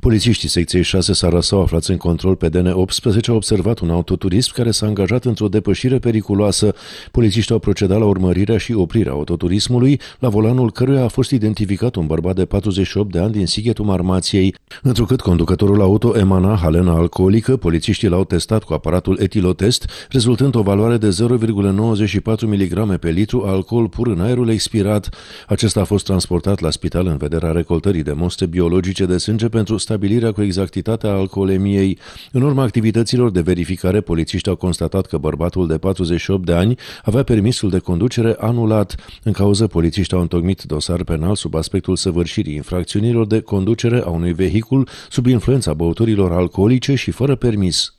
Polițiștii secției 6 Sarasau, aflați în control pe DN18, au observat un autoturism care s-a angajat într-o depășire periculoasă. Polițiștii au procedat la urmărirea și oprirea autoturismului, la volanul căruia a fost identificat un bărbat de 48 de ani din Sighetul Marmației. Întrucât conducătorul auto emana halena alcoolică, polițiștii l-au testat cu aparatul etilotest, rezultând o valoare de 0,94 mg pe litru alcool pur în aerul expirat. Acesta a fost transportat la spital în vederea recoltării de mostre biologice de sânge pentru stabilirea cu exactitate a alcoolemiei. În urma activităților de verificare, polițiștii au constatat că bărbatul de 48 de ani avea permisul de conducere anulat. În cauză, polițiștii au întocmit dosar penal sub aspectul săvârșirii infracțiunilor de conducere a unui vehicul sub influența băuturilor alcoolice și fără permis.